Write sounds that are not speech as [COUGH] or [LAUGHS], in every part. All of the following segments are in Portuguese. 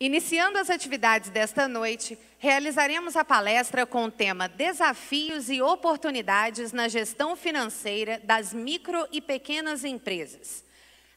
Iniciando as atividades desta noite, realizaremos a palestra com o tema Desafios e Oportunidades na Gestão Financeira das Micro e Pequenas Empresas.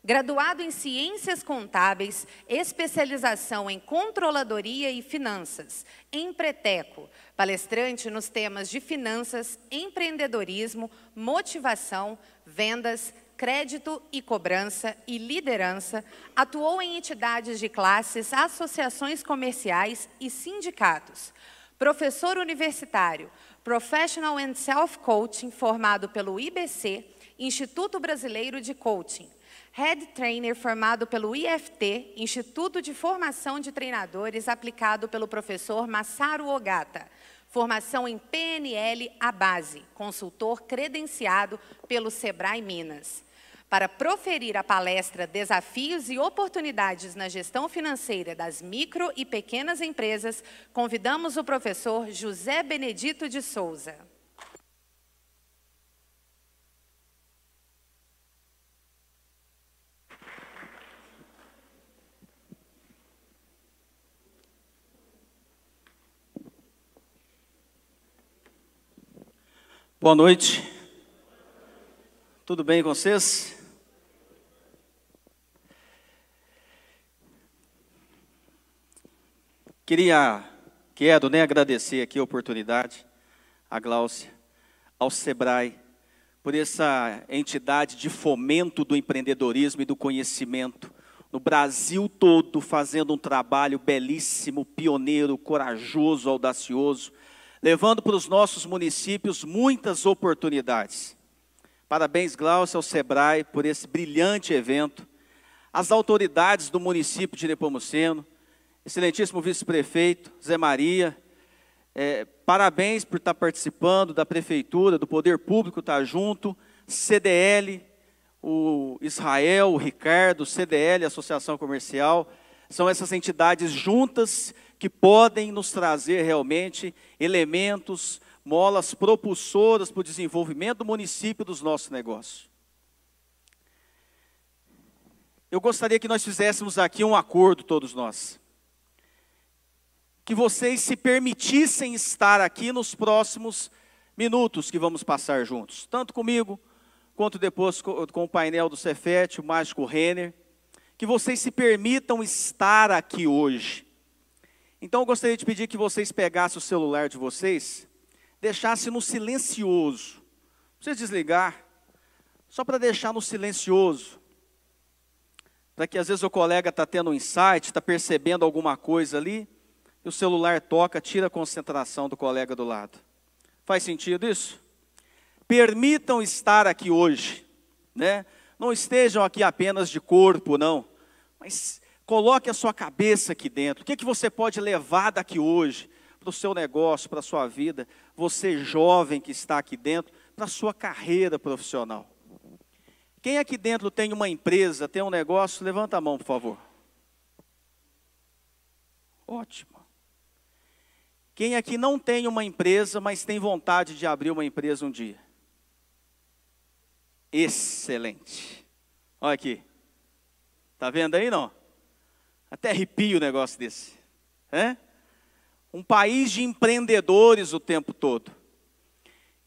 Graduado em Ciências Contábeis, especialização em Controladoria e Finanças, em Preteco, palestrante nos temas de finanças, empreendedorismo, motivação, vendas, crédito e cobrança e liderança, atuou em entidades de classes, associações comerciais e sindicatos. Professor universitário, Professional and Self-Coaching, formado pelo IBC, Instituto Brasileiro de Coaching. Head Trainer formado pelo IFT, Instituto de Formação de Treinadores, aplicado pelo professor Masaru Ogata. Formação em PNL à base, consultor credenciado pelo Sebrae Minas para proferir a palestra Desafios e Oportunidades na Gestão Financeira das Micro e Pequenas Empresas, convidamos o professor José Benedito de Souza. Boa noite. Tudo bem com vocês? Queria, quero né, agradecer aqui a oportunidade, a Gláucia, ao SEBRAE, por essa entidade de fomento do empreendedorismo e do conhecimento no Brasil todo, fazendo um trabalho belíssimo, pioneiro, corajoso, audacioso, levando para os nossos municípios muitas oportunidades. Parabéns, Glaucio, ao SEBRAE, por esse brilhante evento. As autoridades do município de Nepomuceno, excelentíssimo vice-prefeito Zé Maria, é, parabéns por estar participando da prefeitura, do poder público estar tá junto, CDL, o Israel, o Ricardo, CDL, Associação Comercial, são essas entidades juntas que podem nos trazer realmente elementos, molas propulsoras para o desenvolvimento do município e dos nossos negócios. Eu gostaria que nós fizéssemos aqui um acordo, todos nós que vocês se permitissem estar aqui nos próximos minutos que vamos passar juntos, tanto comigo quanto depois com o painel do Cefete, o Mágico Renner, que vocês se permitam estar aqui hoje. Então eu gostaria de pedir que vocês pegassem o celular de vocês, deixassem no silencioso. Não precisa desligar, só para deixar no silencioso. Para que às vezes o colega está tendo um insight, está percebendo alguma coisa ali, e o celular toca, tira a concentração do colega do lado. Faz sentido isso? Permitam estar aqui hoje, né? Não estejam aqui apenas de corpo, não, mas coloque a sua cabeça aqui dentro. O que, é que você pode levar daqui hoje para o seu negócio, para a sua vida? Você jovem que está aqui dentro, para a sua carreira profissional. Quem aqui dentro tem uma empresa, tem um negócio, levanta a mão, por favor. Ótimo. Quem aqui não tem uma empresa, mas tem vontade de abrir uma empresa um dia? Excelente. Olha aqui. Tá vendo aí não? Até arrepio o negócio desse. É? Um país de empreendedores o tempo todo.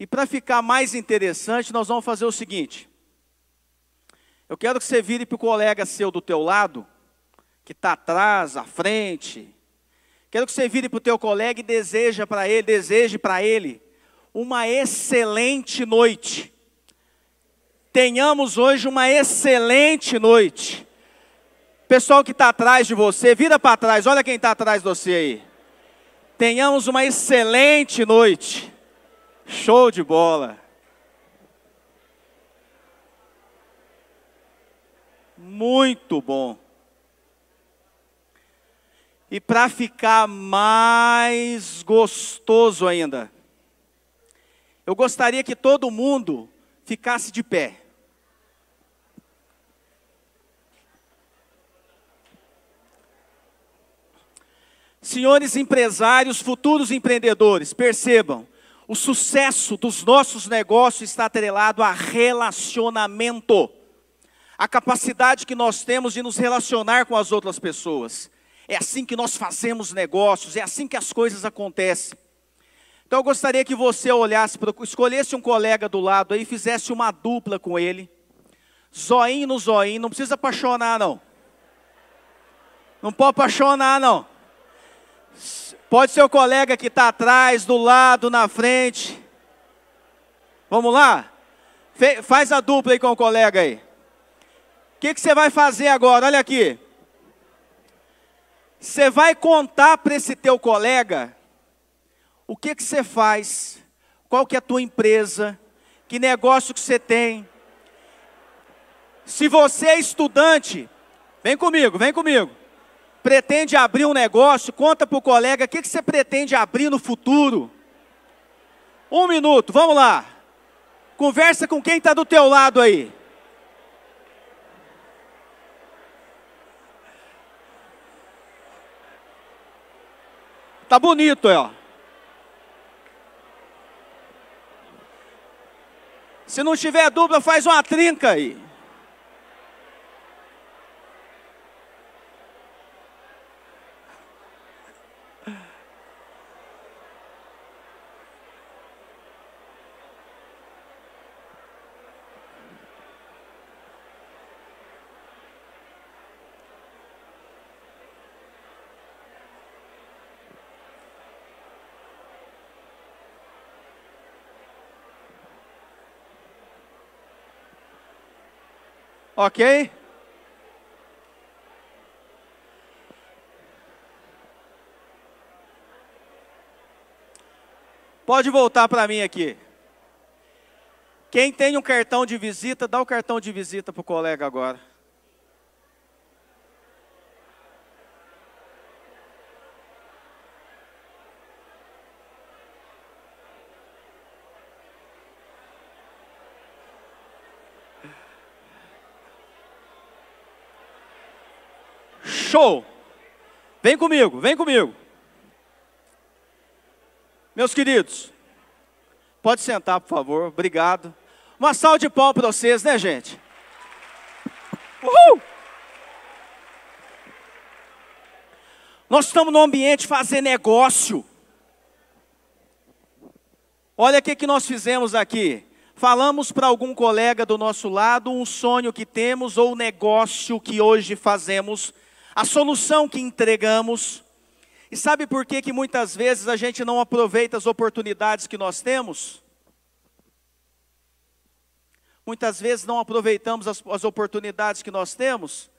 E para ficar mais interessante, nós vamos fazer o seguinte. Eu quero que você vire para o colega seu do teu lado, que está atrás, à frente, Quero que você vire para o teu colega e deseja para ele, deseje para ele uma excelente noite. Tenhamos hoje uma excelente noite. Pessoal que está atrás de você, vira para trás, olha quem está atrás de você aí. Tenhamos uma excelente noite. Show de bola. Muito bom. E para ficar mais gostoso ainda, eu gostaria que todo mundo ficasse de pé. Senhores empresários, futuros empreendedores, percebam, o sucesso dos nossos negócios está atrelado a relacionamento, a capacidade que nós temos de nos relacionar com as outras pessoas. É assim que nós fazemos negócios, é assim que as coisas acontecem. Então eu gostaria que você olhasse, escolhesse um colega do lado aí, fizesse uma dupla com ele. Zoinho no zoinho, não precisa apaixonar não. Não pode apaixonar não. Pode ser o colega que está atrás, do lado, na frente. Vamos lá? Fe faz a dupla aí com o colega aí. O que, que você vai fazer agora? Olha aqui. Você vai contar para esse teu colega o que que você faz, qual que é a tua empresa, que negócio que você tem. Se você é estudante, vem comigo, vem comigo. Pretende abrir um negócio, conta para o colega o que, que você pretende abrir no futuro. Um minuto, vamos lá. Conversa com quem está do teu lado aí. Tá bonito, é, ó. Se não tiver dupla, faz uma trinca aí. Ok? Pode voltar para mim aqui. Quem tem um cartão de visita, dá o cartão de visita para o colega agora. Show! Vem comigo, vem comigo. Meus queridos, pode sentar, por favor. Obrigado. Uma salva de pau para vocês, né, gente? Uhul! Nós estamos no ambiente de fazer negócio. Olha o que, que nós fizemos aqui. Falamos para algum colega do nosso lado um sonho que temos ou negócio que hoje fazemos a solução que entregamos. E sabe por que, que muitas vezes a gente não aproveita as oportunidades que nós temos? Muitas vezes não aproveitamos as, as oportunidades que nós temos,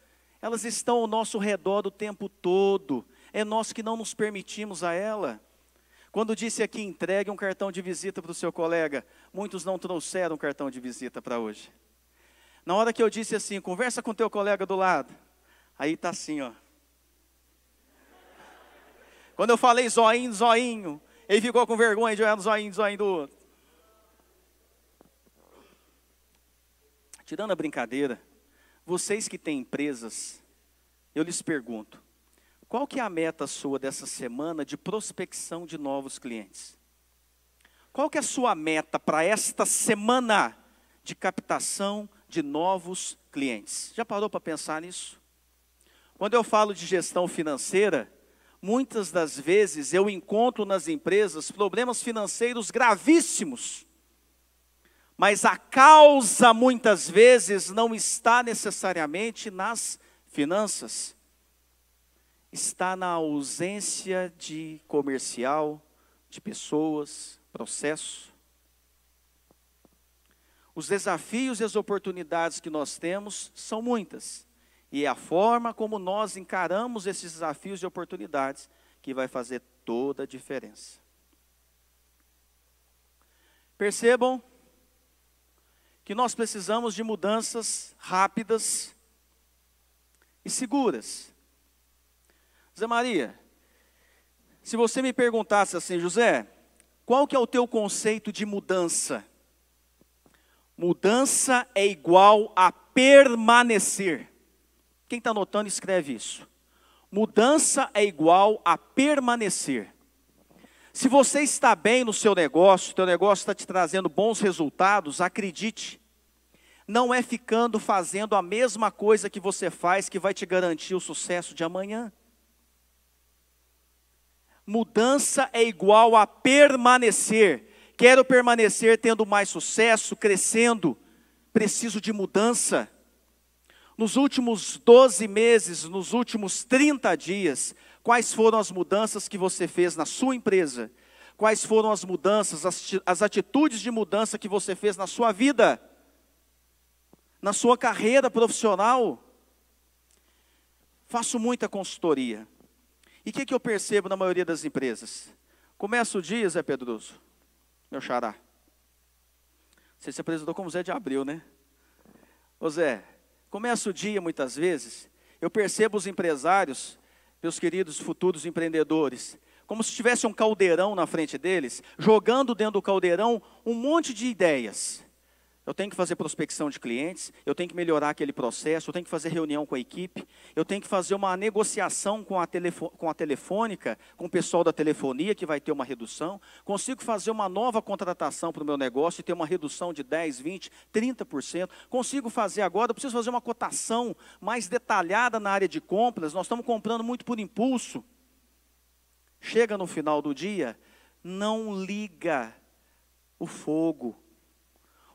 elas estão ao nosso redor o tempo todo, é nós que não nos permitimos a ela. Quando disse aqui, entregue um cartão de visita para o seu colega, muitos não trouxeram cartão de visita para hoje. Na hora que eu disse assim, conversa com teu colega do lado, Aí tá assim, ó. Quando eu falei zoinho, zoinho, ele ficou com vergonha de olhar no zoinho, zoinho do outro. Tirando a brincadeira, vocês que têm empresas, eu lhes pergunto, qual que é a meta sua dessa semana de prospecção de novos clientes? Qual que é a sua meta para esta semana de captação de novos clientes? Já parou para pensar nisso? Quando eu falo de gestão financeira, muitas das vezes eu encontro nas empresas problemas financeiros gravíssimos. Mas a causa muitas vezes não está necessariamente nas finanças. Está na ausência de comercial, de pessoas, processo. Os desafios e as oportunidades que nós temos são muitas. E é a forma como nós encaramos esses desafios e oportunidades que vai fazer toda a diferença. Percebam que nós precisamos de mudanças rápidas e seguras. Zé Maria, se você me perguntasse assim, José, qual que é o teu conceito de mudança? Mudança é igual a permanecer. Quem está anotando, escreve isso. Mudança é igual a permanecer. Se você está bem no seu negócio, teu negócio está te trazendo bons resultados, acredite, não é ficando fazendo a mesma coisa que você faz que vai te garantir o sucesso de amanhã. Mudança é igual a permanecer. Quero permanecer tendo mais sucesso, crescendo. Preciso de mudança. Nos últimos 12 meses, nos últimos 30 dias, quais foram as mudanças que você fez na sua empresa? Quais foram as mudanças, as atitudes de mudança que você fez na sua vida? Na sua carreira profissional? Faço muita consultoria. E o que, que, eu percebo na maioria das empresas? Começa o dia, Zé Pedroso, meu xará. Você se apresentou como Zé de Abril, né? Ô Zé, Começa o dia muitas vezes, eu percebo os empresários, meus queridos futuros empreendedores, como se tivesse um caldeirão na frente deles, jogando dentro do caldeirão um monte de ideias. Eu tenho que fazer prospecção de clientes, eu tenho que melhorar aquele processo, eu tenho que fazer reunião com a equipe, eu tenho que fazer uma negociação com a, com a telefônica, com o pessoal da telefonia, que vai ter uma redução. Consigo fazer uma nova contratação para o meu negócio e ter uma redução de 10, 20, 30%. Consigo fazer agora, eu preciso fazer uma cotação mais detalhada na área de compras. Nós estamos comprando muito por impulso. Chega no final do dia, não liga o fogo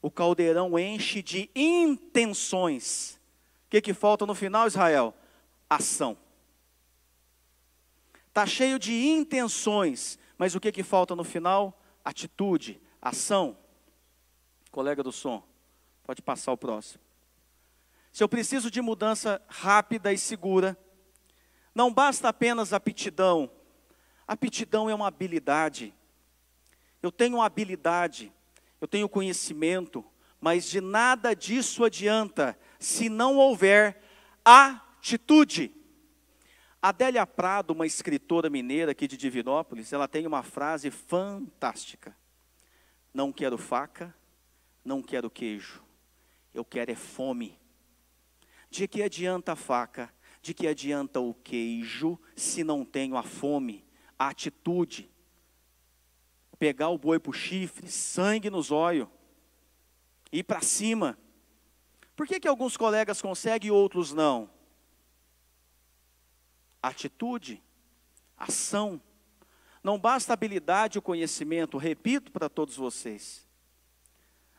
o caldeirão enche de intenções. O que, que falta no final, Israel? Ação. Está cheio de intenções, mas o que, que falta no final? Atitude, ação. Colega do som, pode passar o próximo. Se eu preciso de mudança rápida e segura, não basta apenas aptidão. Aptidão é uma habilidade. Eu tenho uma habilidade eu tenho conhecimento, mas de nada disso adianta se não houver atitude. Adélia Prado, uma escritora mineira aqui de Divinópolis, ela tem uma frase fantástica. Não quero faca, não quero queijo, eu quero é fome. De que adianta a faca, de que adianta o queijo se não tenho a fome, a atitude? pegar o boi para o chifre, sangue nos olhos, ir para cima. Por que, que alguns colegas conseguem e outros não? Atitude, ação. Não basta habilidade e o conhecimento, repito para todos vocês.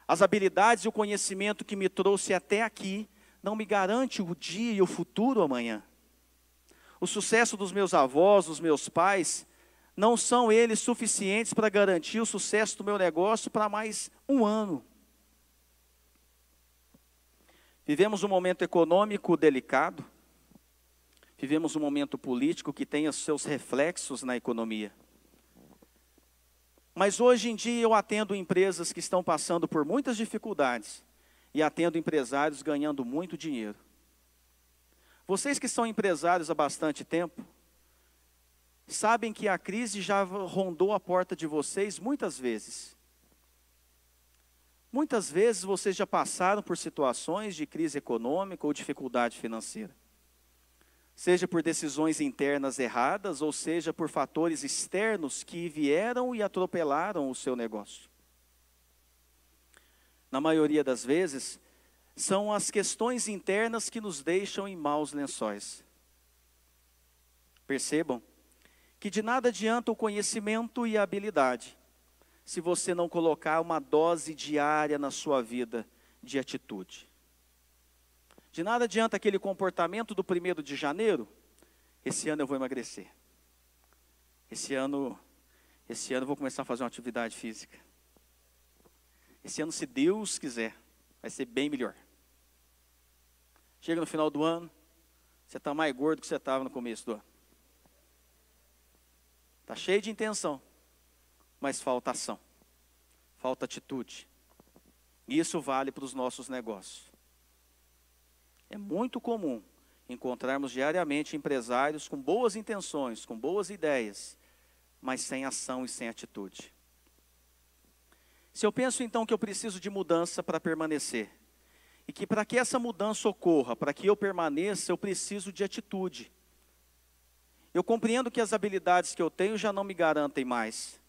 As habilidades e o conhecimento que me trouxe até aqui não me garante o dia e o futuro amanhã. O sucesso dos meus avós, dos meus pais, não são eles suficientes para garantir o sucesso do meu negócio para mais um ano. Vivemos um momento econômico delicado, vivemos um momento político que tem os seus reflexos na economia. Mas hoje em dia eu atendo empresas que estão passando por muitas dificuldades e atendo empresários ganhando muito dinheiro. Vocês que são empresários há bastante tempo, sabem que a crise já rondou a porta de vocês muitas vezes. Muitas vezes vocês já passaram por situações de crise econômica ou dificuldade financeira. Seja por decisões internas erradas, ou seja por fatores externos que vieram e atropelaram o seu negócio. Na maioria das vezes, são as questões internas que nos deixam em maus lençóis. Percebam que de nada adianta o conhecimento e a habilidade, se você não colocar uma dose diária na sua vida de atitude. De nada adianta aquele comportamento do primeiro de janeiro, esse ano eu vou emagrecer. Esse ano, esse ano eu vou começar a fazer uma atividade física. Esse ano, se Deus quiser, vai ser bem melhor. Chega no final do ano, você está mais gordo que você estava no começo do ano. Está cheio de intenção, mas falta ação, falta atitude. E isso vale para os nossos negócios. É muito comum encontrarmos diariamente empresários com boas intenções, com boas ideias, mas sem ação e sem atitude. Se eu penso então que eu preciso de mudança para permanecer, e que para que essa mudança ocorra, para que eu permaneça, eu preciso de atitude. Eu compreendo que as habilidades que eu tenho já não me garantem mais.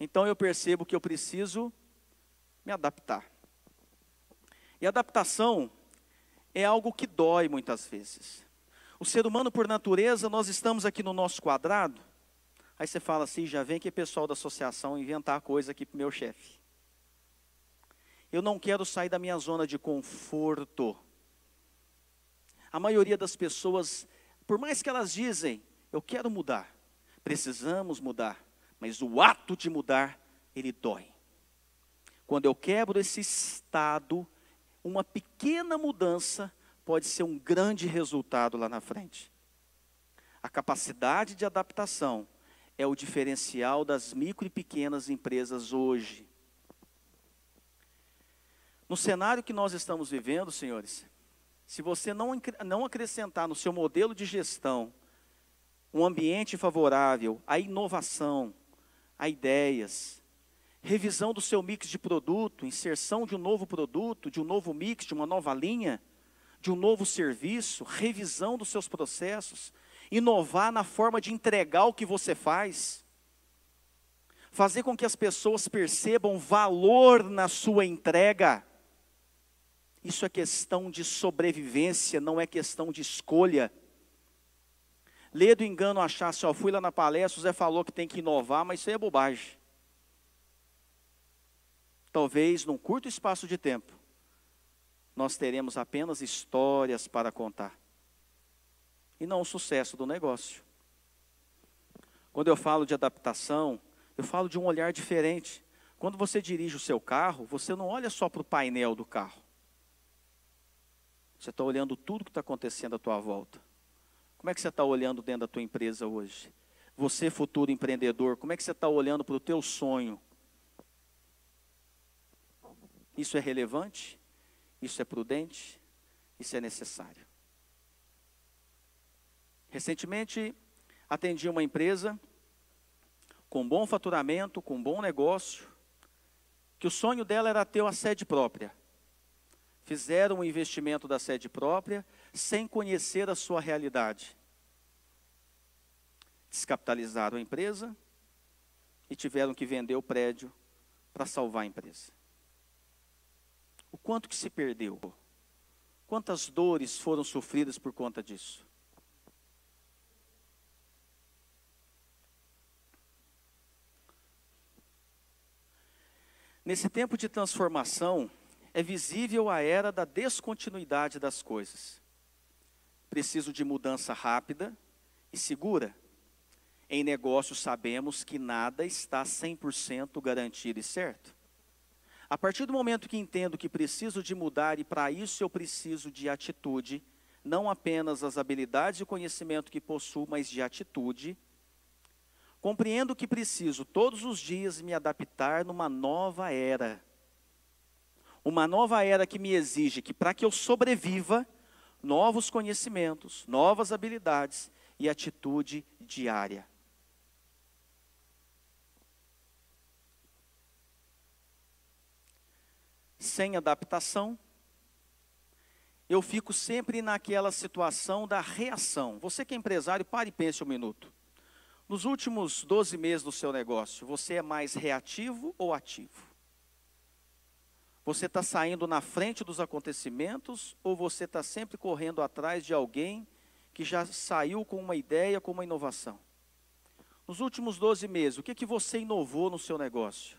Então eu percebo que eu preciso me adaptar. E adaptação é algo que dói muitas vezes. O ser humano, por natureza, nós estamos aqui no nosso quadrado. Aí você fala assim: já vem que pessoal da associação inventar coisa aqui para meu chefe. Eu não quero sair da minha zona de conforto. A maioria das pessoas por mais que elas dizem, eu quero mudar, precisamos mudar, mas o ato de mudar, ele dói. Quando eu quebro esse estado, uma pequena mudança pode ser um grande resultado lá na frente. A capacidade de adaptação é o diferencial das micro e pequenas empresas hoje. No cenário que nós estamos vivendo, senhores, se você não, não acrescentar no seu modelo de gestão um ambiente favorável à inovação, a ideias, revisão do seu mix de produto, inserção de um novo produto, de um novo mix, de uma nova linha, de um novo serviço, revisão dos seus processos, inovar na forma de entregar o que você faz, fazer com que as pessoas percebam valor na sua entrega. Isso é questão de sobrevivência, não é questão de escolha. Ler do engano achar assim, ó, fui lá na palestra, o Zé falou que tem que inovar, mas isso aí é bobagem. Talvez num curto espaço de tempo, nós teremos apenas histórias para contar. E não o sucesso do negócio. Quando eu falo de adaptação, eu falo de um olhar diferente. Quando você dirige o seu carro, você não olha só para o painel do carro. Você está olhando tudo que está acontecendo à tua volta. Como é que você está olhando dentro da tua empresa hoje? Você, futuro empreendedor, como é que você está olhando para o teu sonho? Isso é relevante? Isso é prudente? Isso é necessário? Recentemente, atendi uma empresa com bom faturamento, com bom negócio, que o sonho dela era ter uma sede própria fizeram o investimento da sede própria sem conhecer a sua realidade. Descapitalizaram a empresa e tiveram que vender o prédio para salvar a empresa. O quanto que se perdeu? Quantas dores foram sofridas por conta disso? Nesse tempo de transformação, é visível a era da descontinuidade das coisas. Preciso de mudança rápida e segura. Em negócios sabemos que nada está 100% garantido e certo. A partir do momento que entendo que preciso de mudar e para isso eu preciso de atitude, não apenas as habilidades e o conhecimento que possuo, mas de atitude, compreendo que preciso todos os dias me adaptar numa nova era uma nova era que me exige que, para que eu sobreviva, novos conhecimentos, novas habilidades e atitude diária. Sem adaptação, eu fico sempre naquela situação da reação. Você que é empresário, pare e pense um minuto. Nos últimos 12 meses do seu negócio, você é mais reativo ou ativo? Você está saindo na frente dos acontecimentos ou você está sempre correndo atrás de alguém que já saiu com uma ideia, com uma inovação? Nos últimos 12 meses, o que, que você inovou no seu negócio?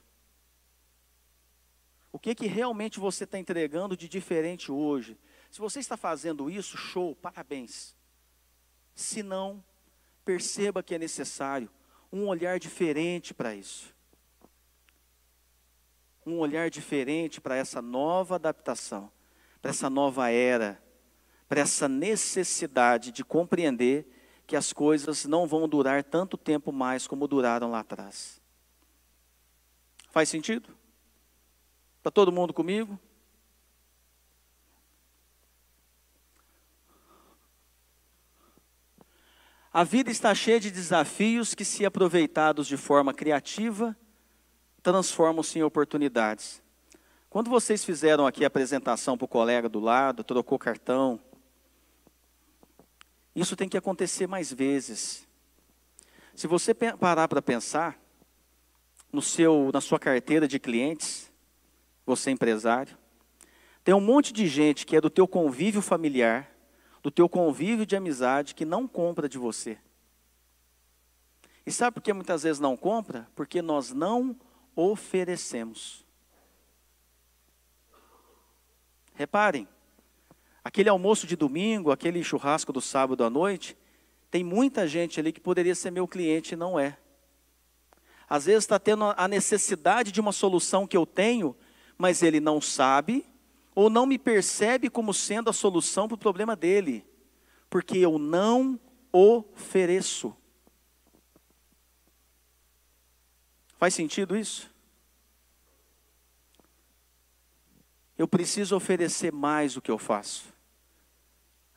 O que, que realmente você está entregando de diferente hoje? Se você está fazendo isso, show, parabéns. Se não, perceba que é necessário um olhar diferente para isso um olhar diferente para essa nova adaptação, para essa nova era, para essa necessidade de compreender que as coisas não vão durar tanto tempo mais como duraram lá atrás. Faz sentido? Está todo mundo comigo? A vida está cheia de desafios que, se aproveitados de forma criativa, transformam-se em oportunidades. Quando vocês fizeram aqui a apresentação para o colega do lado, trocou cartão, isso tem que acontecer mais vezes. Se você parar para pensar no seu, na sua carteira de clientes, você é empresário, tem um monte de gente que é do teu convívio familiar, do teu convívio de amizade que não compra de você. E sabe por que muitas vezes não compra? Porque nós não oferecemos. Reparem, aquele almoço de domingo, aquele churrasco do sábado à noite, tem muita gente ali que poderia ser meu cliente e não é. Às vezes está tendo a necessidade de uma solução que eu tenho, mas ele não sabe ou não me percebe como sendo a solução para o problema dele, porque eu não ofereço. Faz sentido isso? Eu preciso oferecer mais do que eu faço.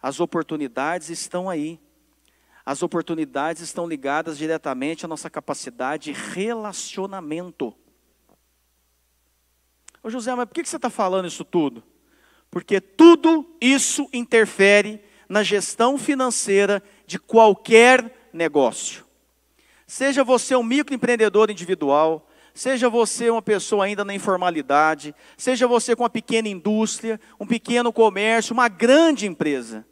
As oportunidades estão aí. As oportunidades estão ligadas diretamente à nossa capacidade de relacionamento. Ô José, mas por que você está falando isso tudo? Porque tudo isso interfere na gestão financeira de qualquer negócio. Seja você um microempreendedor individual, seja você uma pessoa ainda na informalidade, seja você com uma pequena indústria, um pequeno comércio, uma grande empresa,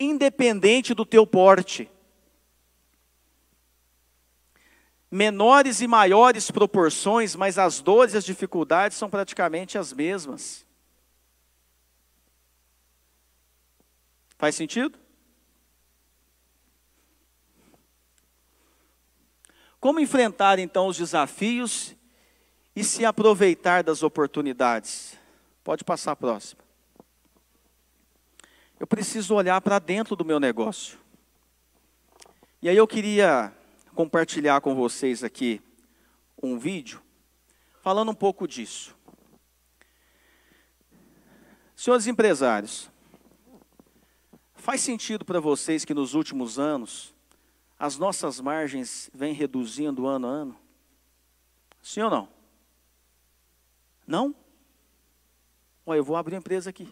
independente do teu porte. Menores e maiores proporções, mas as dores e as dificuldades são praticamente as mesmas. Faz sentido? Como enfrentar então os desafios e se aproveitar das oportunidades? Pode passar a próxima. Eu preciso olhar para dentro do meu negócio. E aí eu queria compartilhar com vocês aqui um vídeo falando um pouco disso. Senhores empresários, faz sentido para vocês que nos últimos anos as nossas margens vêm reduzindo ano a ano? Sim ou não? Não? Olha, eu vou abrir empresa aqui.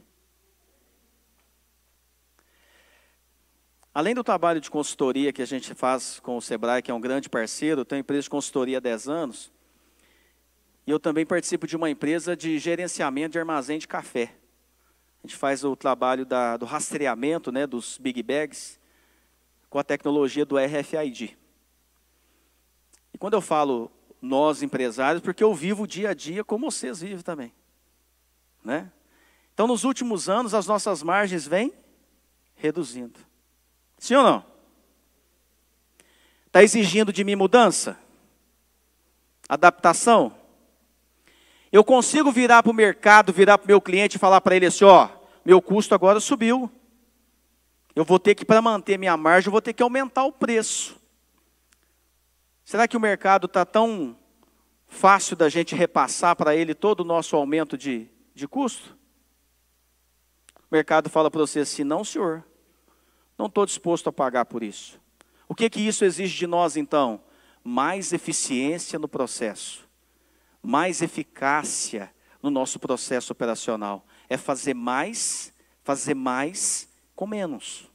Além do trabalho de consultoria que a gente faz com o Sebrae, que é um grande parceiro, eu tenho empresa de consultoria há 10 anos, e eu também participo de uma empresa de gerenciamento de armazém de café. A gente faz o trabalho da, do rastreamento né, dos big bags, com a tecnologia do RFID. E quando eu falo nós empresários, porque eu vivo o dia a dia como vocês vivem também. Né? Então, nos últimos anos, as nossas margens vêm reduzindo. Sim ou não? Está exigindo de mim mudança? Adaptação? Eu consigo virar para o mercado, virar para o meu cliente e falar para ele assim: ó, meu custo agora subiu. Eu vou ter que, para manter minha margem, eu vou ter que aumentar o preço. Será que o mercado está tão fácil da gente repassar para ele todo o nosso aumento de, de custo? O mercado fala para você assim: não, senhor, não estou disposto a pagar por isso. O que, que isso exige de nós então? Mais eficiência no processo, mais eficácia no nosso processo operacional. É fazer mais, fazer mais com menos.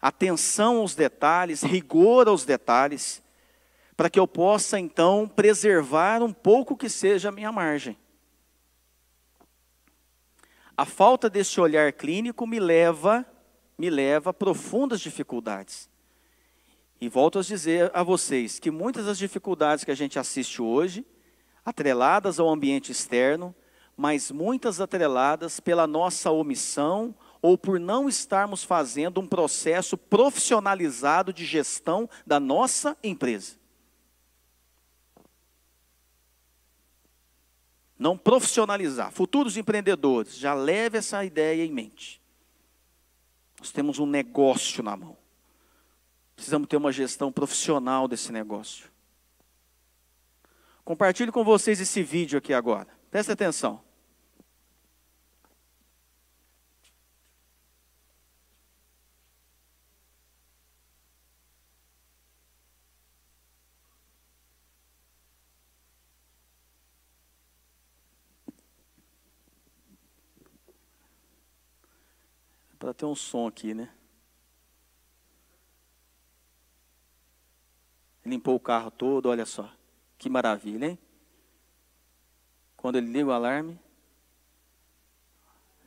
Atenção aos detalhes, rigor aos detalhes, para que eu possa então preservar um pouco que seja a minha margem. A falta desse olhar clínico me leva, me leva a profundas dificuldades. E volto a dizer a vocês que muitas das dificuldades que a gente assiste hoje, atreladas ao ambiente externo, mas muitas atreladas pela nossa omissão ou por não estarmos fazendo um processo profissionalizado de gestão da nossa empresa. Não profissionalizar. Futuros empreendedores, já leve essa ideia em mente. Nós temos um negócio na mão. Precisamos ter uma gestão profissional desse negócio. Compartilho com vocês esse vídeo aqui agora. Presta atenção. Para ter um som aqui, né? Limpou o carro todo, olha só. Que maravilha, hein? Quando ele liga o alarme.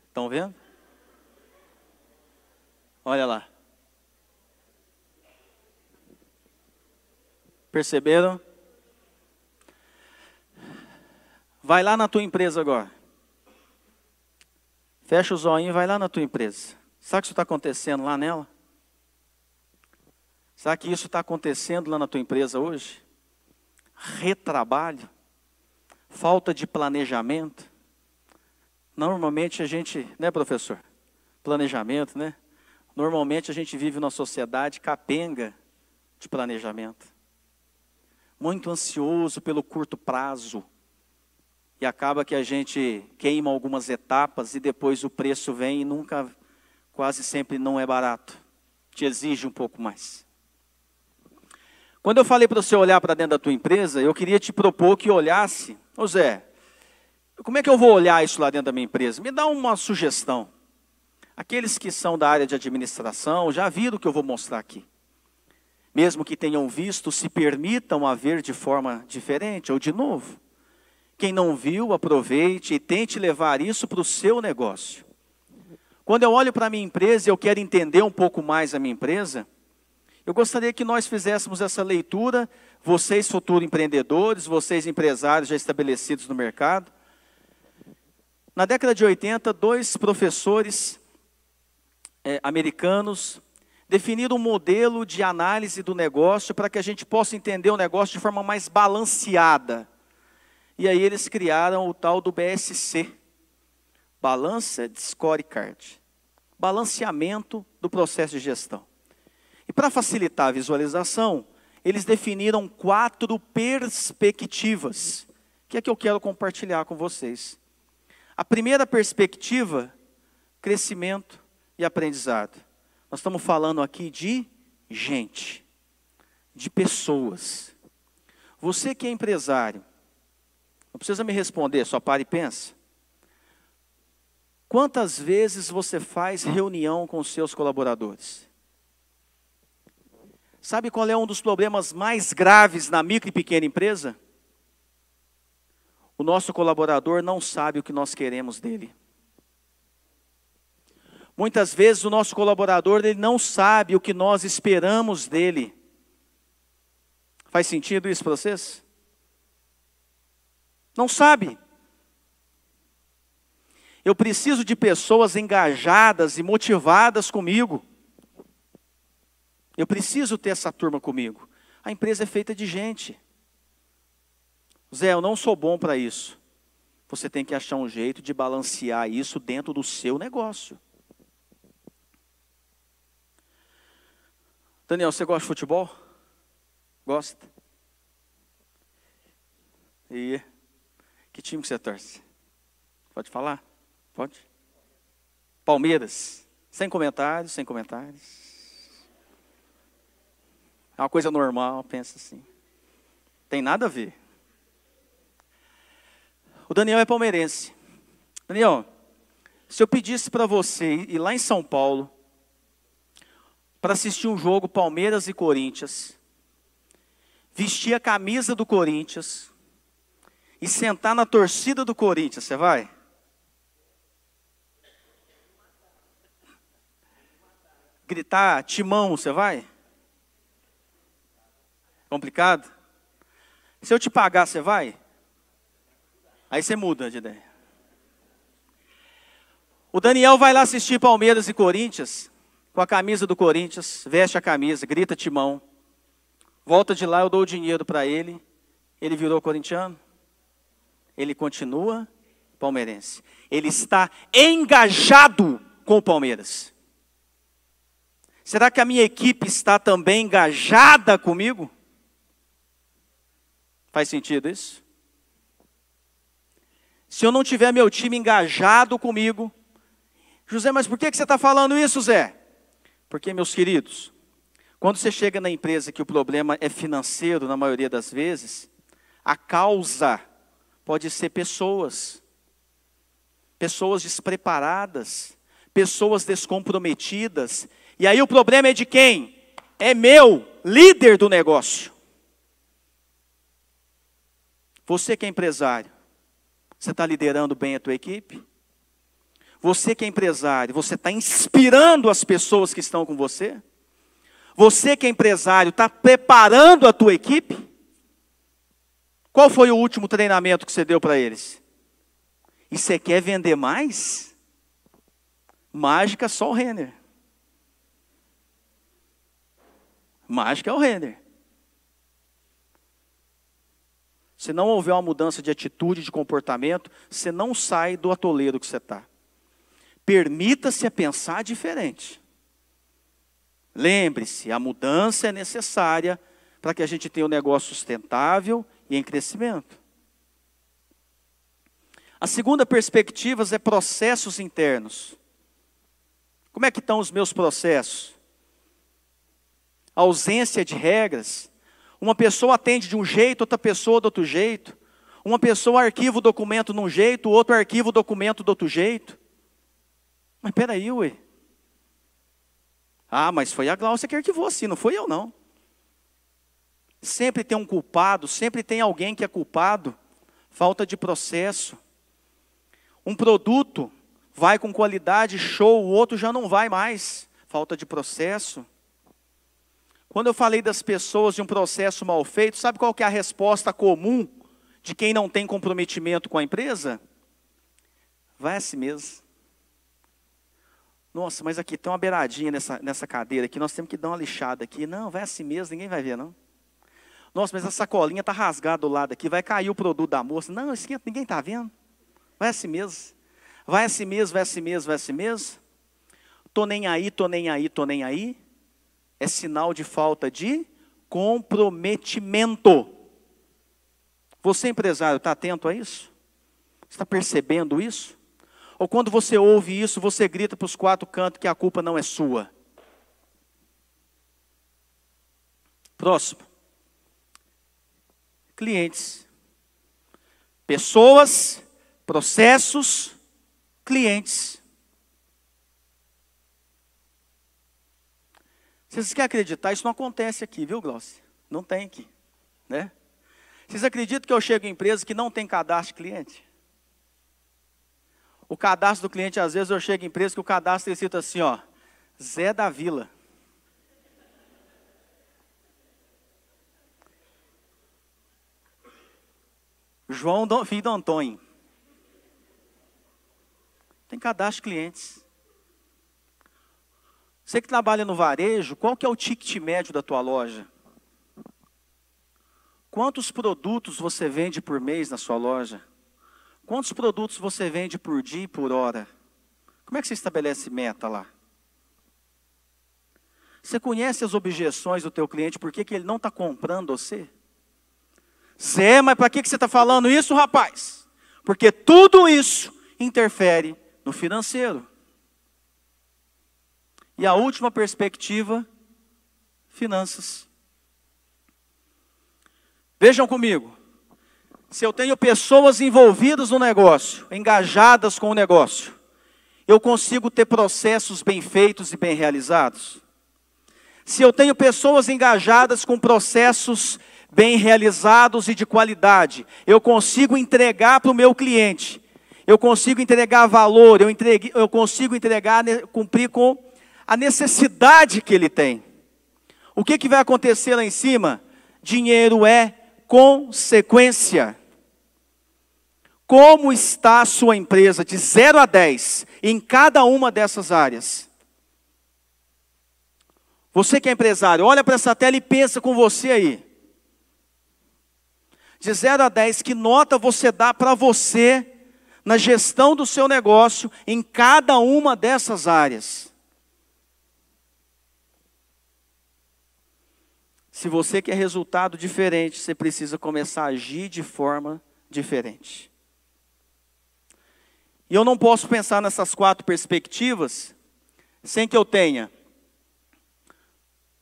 Estão vendo? Olha lá. Perceberam? Vai lá na tua empresa agora. Fecha o zoinho e vai lá na tua empresa. Sabe que isso está acontecendo lá nela? Sabe que isso está acontecendo lá na tua empresa hoje? Retrabalho, falta de planejamento. Normalmente a gente, né, professor? Planejamento, né? Normalmente a gente vive numa sociedade capenga de planejamento. Muito ansioso pelo curto prazo. E acaba que a gente queima algumas etapas e depois o preço vem e nunca quase sempre não é barato. Te exige um pouco mais. Quando eu falei para você olhar para dentro da tua empresa, eu queria te propor que olhasse, ô Zé, como é que eu vou olhar isso lá dentro da minha empresa? Me dá uma sugestão. Aqueles que são da área de administração já viram o que eu vou mostrar aqui. Mesmo que tenham visto, se permitam a ver de forma diferente ou de novo. Quem não viu, aproveite e tente levar isso para o seu negócio. Quando eu olho para a minha empresa e eu quero entender um pouco mais a minha empresa, eu gostaria que nós fizéssemos essa leitura, vocês futuros empreendedores, vocês empresários já estabelecidos no mercado. Na década de 80, dois professores é, americanos definiram um modelo de análise do negócio para que a gente possa entender o negócio de forma mais balanceada. E aí eles criaram o tal do BSC, Balance Scorecard balanceamento do processo de gestão. E para facilitar a visualização, eles definiram quatro perspectivas, que é que eu quero compartilhar com vocês. A primeira perspectiva, crescimento e aprendizado. Nós estamos falando aqui de gente, de pessoas. Você que é empresário, não precisa me responder, só pare e pensa. Quantas vezes você faz reunião com seus colaboradores? Sabe qual é um dos problemas mais graves na micro e pequena empresa? O nosso colaborador não sabe o que nós queremos dele. Muitas vezes o nosso colaborador ele não sabe o que nós esperamos dele. Faz sentido isso para vocês? Não sabe. Eu preciso de pessoas engajadas e motivadas comigo. Eu preciso ter essa turma comigo. A empresa é feita de gente. Zé, eu não sou bom para isso. Você tem que achar um jeito de balancear isso dentro do seu negócio. Daniel, você gosta de futebol? Gosta? E que time que você torce? Pode falar? Pode? Palmeiras. Sem comentários, sem comentários. É uma coisa normal, pensa assim. Tem nada a ver. O Daniel é palmeirense. Daniel, se eu pedisse para você ir lá em São Paulo para assistir um jogo Palmeiras e Corinthians, vestir a camisa do Corinthians e sentar na torcida do Corinthians, você vai? gritar timão, você vai? Complicado? Se eu te pagar, você vai? Aí você muda de ideia. O Daniel vai lá assistir Palmeiras e Corinthians, com a camisa do Corinthians, veste a camisa, grita timão. Volta de lá, eu dou o dinheiro para ele. Ele virou corintiano. Ele continua palmeirense. Ele está engajado com o Palmeiras. Será que a minha equipe está também engajada comigo? Faz sentido isso? Se eu não tiver meu time engajado comigo, José, mas por que você está falando isso, Zé? Porque, meus queridos, quando você chega na empresa que o problema é financeiro, na maioria das vezes, a causa pode ser pessoas, pessoas despreparadas, pessoas descomprometidas e aí o problema é de quem? É meu, líder do negócio. Você que é empresário, você está liderando bem a tua equipe? Você que é empresário, você está inspirando as pessoas que estão com você? Você que é empresário, está preparando a tua equipe? Qual foi o último treinamento que você deu para eles? E você quer vender mais? Mágica só o Renner. Mágica é o render. Se não houver uma mudança de atitude, de comportamento, você não sai do atoleiro que você está. Permita-se a pensar diferente. Lembre-se, a mudança é necessária para que a gente tenha um negócio sustentável e em crescimento. A segunda perspectiva é processos internos. Como é que estão os meus processos? ausência de regras. Uma pessoa atende de um jeito, outra pessoa do outro jeito. Uma pessoa arquiva o documento de um jeito, outro arquiva o documento do outro jeito. Mas peraí, ué. Ah, mas foi a Glaucia que arquivou assim, não foi eu não. Sempre tem um culpado, sempre tem alguém que é culpado. Falta de processo. Um produto vai com qualidade show, o outro já não vai mais. Falta de processo. Quando eu falei das pessoas de um processo mal feito, sabe qual que é a resposta comum de quem não tem comprometimento com a empresa? Vai a si mesmo. Nossa, mas aqui tem uma beiradinha nessa, nessa cadeira aqui, nós temos que dar uma lixada aqui. Não, vai a si mesmo, ninguém vai ver, não. Nossa, mas a sacolinha está rasgada do lado aqui, vai cair o produto da moça. Não, esquenta, ninguém está vendo. Vai a si mesmo. Vai a si mesmo, vai a si mesmo, vai a si mesmo. Tô nem aí, tô nem aí, tô nem aí é sinal de falta de comprometimento. Você, empresário, está atento a isso? Está percebendo isso? Ou quando você ouve isso, você grita para os quatro cantos que a culpa não é sua? Próximo. Clientes. Pessoas, processos, clientes. Se vocês querem acreditar, isso não acontece aqui, viu, Glaucio? Não tem aqui, né? Vocês acreditam que eu chego em empresa que não tem cadastro de cliente? O cadastro do cliente, às vezes, eu chego em empresa que o cadastro é cita assim, ó, Zé da Vila. João filho do Antônio. Tem cadastro de clientes. Você que trabalha no varejo, qual que é o ticket médio da tua loja? Quantos produtos você vende por mês na sua loja? Quantos produtos você vende por dia e por hora? Como é que você estabelece meta lá? Você conhece as objeções do teu cliente, por que, que ele não está comprando você? Zé, mas para que, que você está falando isso, rapaz? Porque tudo isso interfere no financeiro. E a última perspectiva, finanças. Vejam comigo. Se eu tenho pessoas envolvidas no negócio, engajadas com o negócio, eu consigo ter processos bem feitos e bem realizados? Se eu tenho pessoas engajadas com processos bem realizados e de qualidade, eu consigo entregar para o meu cliente, eu consigo entregar valor, eu, entregue, eu consigo entregar, né, cumprir com a necessidade que ele tem. O que, que vai acontecer lá em cima? Dinheiro é consequência. Como está a sua empresa de 0 a 10 em cada uma dessas áreas? Você que é empresário, olha para essa tela e pensa com você aí. De 0 a 10, que nota você dá para você na gestão do seu negócio em cada uma dessas áreas? Se você quer resultado diferente, você precisa começar a agir de forma diferente. E eu não posso pensar nessas quatro perspectivas sem que eu tenha.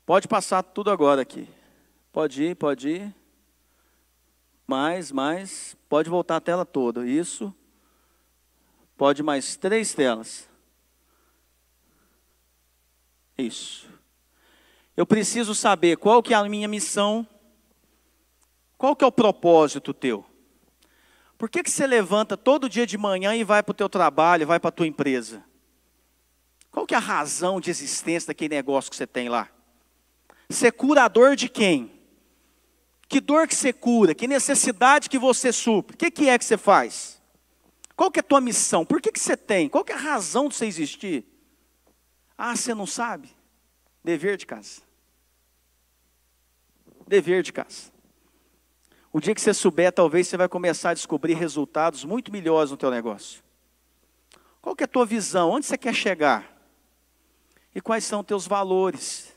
Pode passar tudo agora aqui. Pode ir, pode ir. Mais, mais. Pode voltar a tela toda. Isso. Pode mais três telas. Isso. Eu preciso saber qual que é a minha missão, qual que é o propósito teu. Por que, que você levanta todo dia de manhã e vai para o teu trabalho, vai para a tua empresa? Qual que é a razão de existência daquele negócio que você tem lá? Ser curador de quem? Que dor que você cura? Que necessidade que você supre? O que, que é que você faz? Qual que é a tua missão? Por que, que você tem? Qual que é a razão de você existir? Ah, você não sabe? Dever de casa. Dever de casa. O dia que você souber, talvez você vai começar a descobrir resultados muito melhores no teu negócio. Qual que é a tua visão? Onde você quer chegar? E quais são teus valores?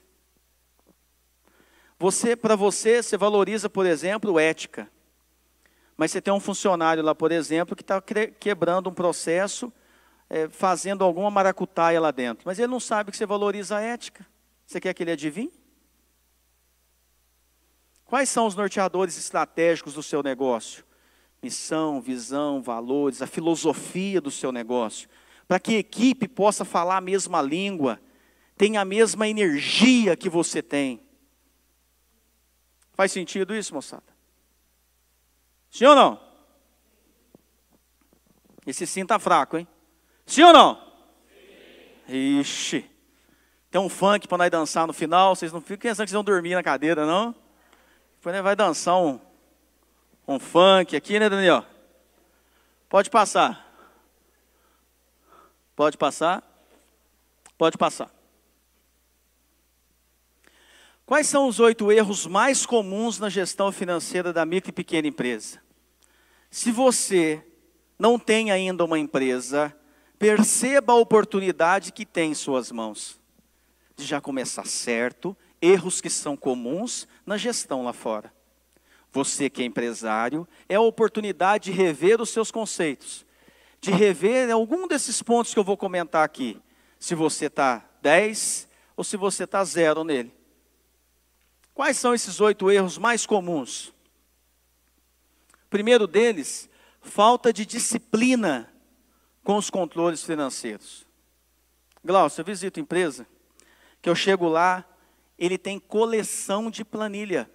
Você, para você, você valoriza, por exemplo, ética. Mas você tem um funcionário lá, por exemplo, que está quebrando um processo, é, fazendo alguma maracutaia lá dentro. Mas ele não sabe que você valoriza a ética. Você quer que ele adivinhe? Quais são os norteadores estratégicos do seu negócio? Missão, visão, valores, a filosofia do seu negócio. Para que a equipe possa falar a mesma língua, tenha a mesma energia que você tem. Faz sentido isso, moçada? Sim ou não? Esse sim está fraco, hein? Sim ou não? Ixi. Tem um funk para nós dançar no final. Vocês não ficam pensando que vocês vão dormir na cadeira, não? Depois né, vai dançar um, um funk aqui, né, Daniel? Pode passar. Pode passar. Pode passar. Quais são os oito erros mais comuns na gestão financeira da micro e pequena empresa? Se você não tem ainda uma empresa, perceba a oportunidade que tem em suas mãos de já começar certo erros que são comuns na gestão lá fora. Você que é empresário, é a oportunidade de rever os seus conceitos, de rever algum desses pontos que eu vou comentar aqui. Se você está 10 ou se você está zero nele. Quais são esses oito erros mais comuns? primeiro deles, falta de disciplina com os controles financeiros. Glaucio, eu visito empresa, que eu chego lá, ele tem coleção de planilha.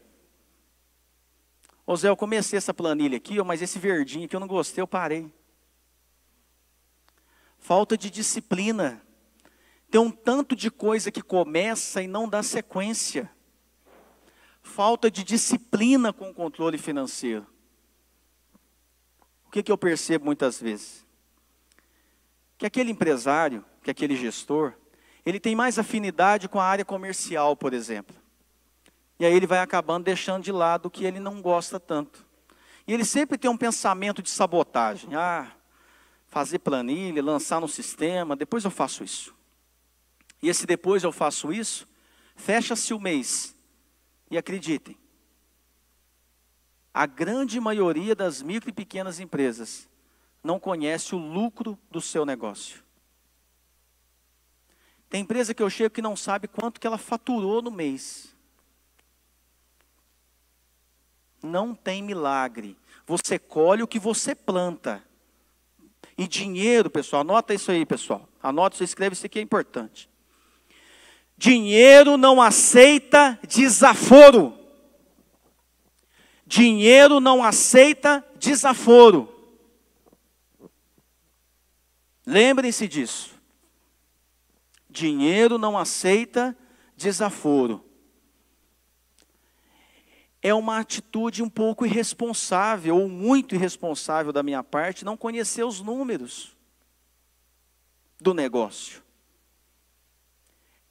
Ô Zé, eu comecei essa planilha aqui, mas esse verdinho que eu não gostei, eu parei. Falta de disciplina. Tem um tanto de coisa que começa e não dá sequência. Falta de disciplina com o controle financeiro. O que, que eu percebo muitas vezes? Que aquele empresário, que aquele gestor, ele tem mais afinidade com a área comercial, por exemplo. E aí ele vai acabando deixando de lado o que ele não gosta tanto. E ele sempre tem um pensamento de sabotagem. Ah, fazer planilha, lançar no sistema, depois eu faço isso. E esse depois eu faço isso, fecha-se o mês. E acreditem, a grande maioria das micro e pequenas empresas não conhece o lucro do seu negócio. Tem empresa que eu chego que não sabe quanto que ela faturou no mês. Não tem milagre. Você colhe o que você planta. E dinheiro, pessoal, anota isso aí, pessoal. Anota, você escreve isso aqui é importante. Dinheiro não aceita desaforo. Dinheiro não aceita desaforo. Lembrem-se disso. Dinheiro não aceita desaforo. É uma atitude um pouco irresponsável, ou muito irresponsável da minha parte, não conhecer os números do negócio.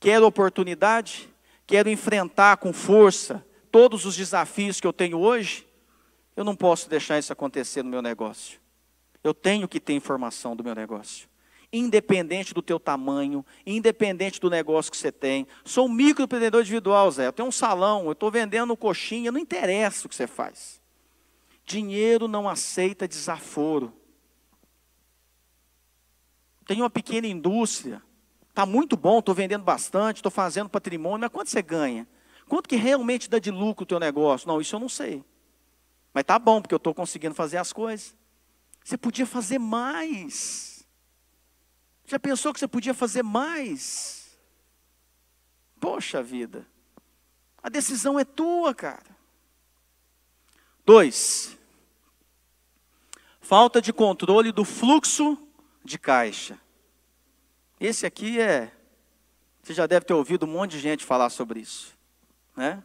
Quero oportunidade, quero enfrentar com força todos os desafios que eu tenho hoje, eu não posso deixar isso acontecer no meu negócio. Eu tenho que ter informação do meu negócio independente do teu tamanho, independente do negócio que você tem. Sou um microempreendedor individual, Zé. Eu tenho um salão, eu estou vendendo coxinha, não interessa o que você faz. Dinheiro não aceita desaforo. Tenho uma pequena indústria. Está muito bom, estou vendendo bastante, estou fazendo patrimônio, mas quanto você ganha? Quanto que realmente dá de lucro o teu negócio? Não, isso eu não sei. Mas tá bom, porque eu estou conseguindo fazer as coisas. Você podia fazer mais. Já pensou que você podia fazer mais? Poxa vida. A decisão é tua, cara. Dois. Falta de controle do fluxo de caixa. Esse aqui é. Você já deve ter ouvido um monte de gente falar sobre isso. Né?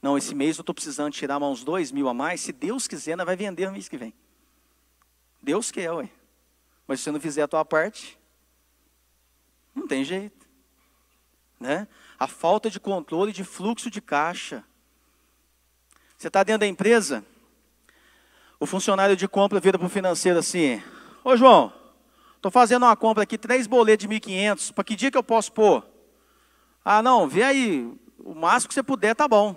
Não, esse mês eu estou precisando tirar uns dois mil a mais. Se Deus quiser, ainda vai vender no mês que vem. Deus quer, ué. Mas se você não fizer a tua parte, não tem jeito. Né? A falta de controle de fluxo de caixa. Você está dentro da empresa, o funcionário de compra vira para o financeiro assim, ô João, estou fazendo uma compra aqui, três boletos de 1.500, para que dia que eu posso pôr? Ah, não, vê aí, o máximo que você puder tá bom.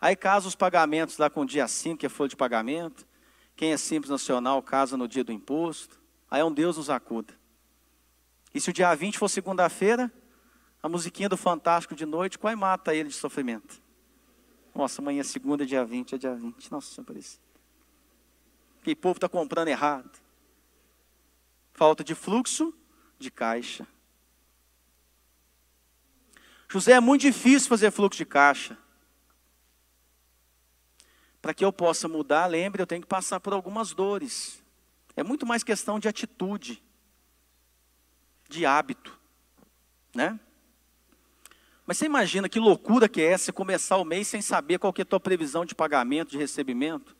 Aí caso os pagamentos lá com o dia 5, que é folha de pagamento, quem é simples nacional casa no dia do imposto. Aí é um Deus nos acuda. E se o dia 20 for segunda-feira, a musiquinha do Fantástico de noite, quase é mata ele de sofrimento. Nossa, amanhã é segunda, dia 20, é dia 20. Nossa, Senhora Aparecida. Que povo está comprando errado. Falta de fluxo de caixa. José, é muito difícil fazer fluxo de caixa. Para que eu possa mudar, lembre, eu tenho que passar por algumas dores. É muito mais questão de atitude, de hábito, né? Mas você imagina que loucura que é essa começar o mês sem saber qual que é a tua previsão de pagamento, de recebimento?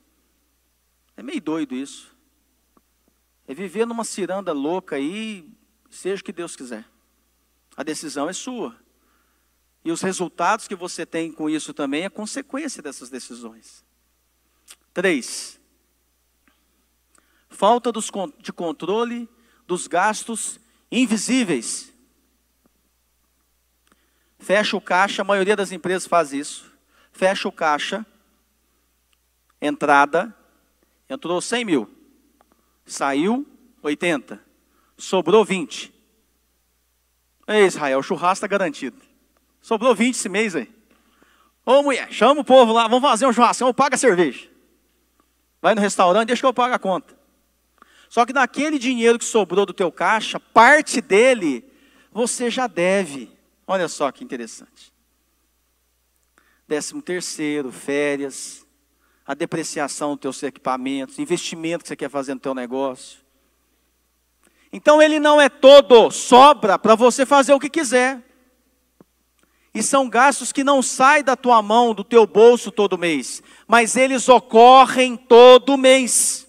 É meio doido isso. É viver numa ciranda louca aí, seja o que Deus quiser. A decisão é sua. E os resultados que você tem com isso também é consequência dessas decisões. 3. Falta dos, de controle dos gastos invisíveis. Fecha o caixa, a maioria das empresas faz isso. Fecha o caixa, entrada, entrou 100 mil, saiu 80, sobrou 20. Ei, Israel, o churrasco está garantido. Sobrou 20 esse mês aí. Ô mulher, chama o povo lá, vamos fazer um churrasco, paga a cerveja vai no restaurante, deixa que eu pago a conta. Só que daquele dinheiro que sobrou do teu caixa, parte dele você já deve. Olha só que interessante. Décimo terceiro, férias, a depreciação dos teus equipamentos, investimento que você quer fazer no teu negócio. Então ele não é todo, sobra para você fazer o que quiser. E são gastos que não saem da tua mão, do teu bolso todo mês, mas eles ocorrem todo mês.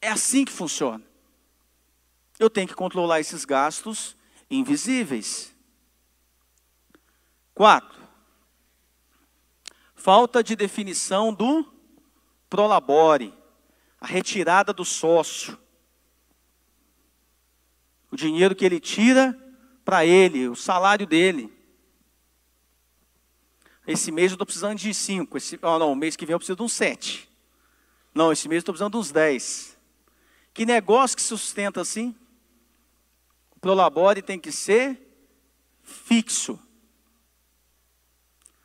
É assim que funciona. Eu tenho que controlar esses gastos invisíveis. Quatro. Falta de definição do prolabore, a retirada do sócio. O dinheiro que ele tira para ele, o salário dele. Esse mês eu estou precisando de cinco. Esse, oh, não, mês que vem eu preciso de uns sete. Não, esse mês eu estou precisando de uns dez. Que negócio que sustenta assim? O prolabore tem que ser fixo.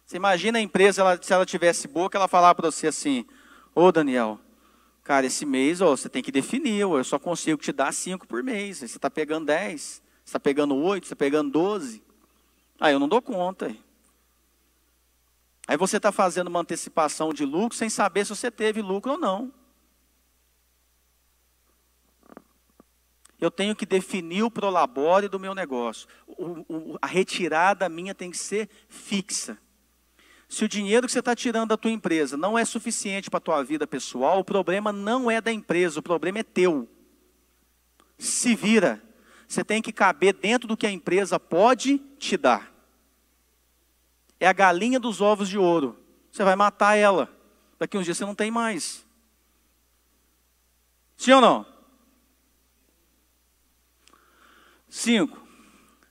Você imagina a empresa, ela, se ela tivesse boca, ela falar para você assim, ô oh, Daniel, cara, esse mês você tem que definir, eu só consigo te dar cinco por mês, você está pegando dez. Você está pegando 8, você está pegando 12. Aí eu não dou conta. Aí, aí você está fazendo uma antecipação de lucro sem saber se você teve lucro ou não. Eu tenho que definir o prolabore do meu negócio. O, o, a retirada minha tem que ser fixa. Se o dinheiro que você está tirando da tua empresa não é suficiente para a tua vida pessoal, o problema não é da empresa, o problema é teu. Se vira. Você tem que caber dentro do que a empresa pode te dar. É a galinha dos ovos de ouro. Você vai matar ela. Daqui uns dias você não tem mais. Sim ou não? Cinco.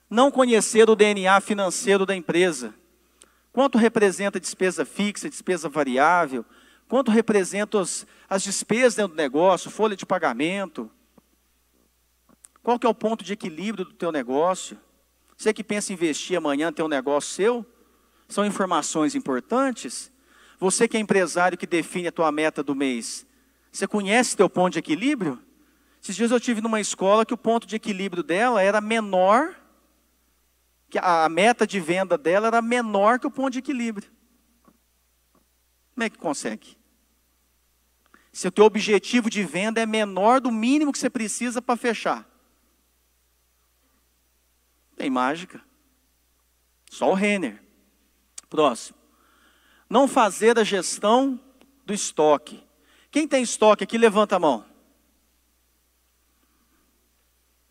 Não conhecer o DNA financeiro da empresa. Quanto representa despesa fixa, despesa variável? Quanto representa as, as despesas dentro do negócio, folha de pagamento? Qual que é o ponto de equilíbrio do teu negócio? Você que pensa em investir amanhã, ter um negócio seu? São informações importantes? Você que é empresário que define a tua meta do mês, você conhece teu ponto de equilíbrio? Esses dias eu tive numa escola que o ponto de equilíbrio dela era menor, que a meta de venda dela era menor que o ponto de equilíbrio. Como é que consegue? Se o teu objetivo de venda é menor do mínimo que você precisa para fechar. Tem mágica. Só o Renner. Próximo. Não fazer a gestão do estoque. Quem tem estoque aqui, levanta a mão.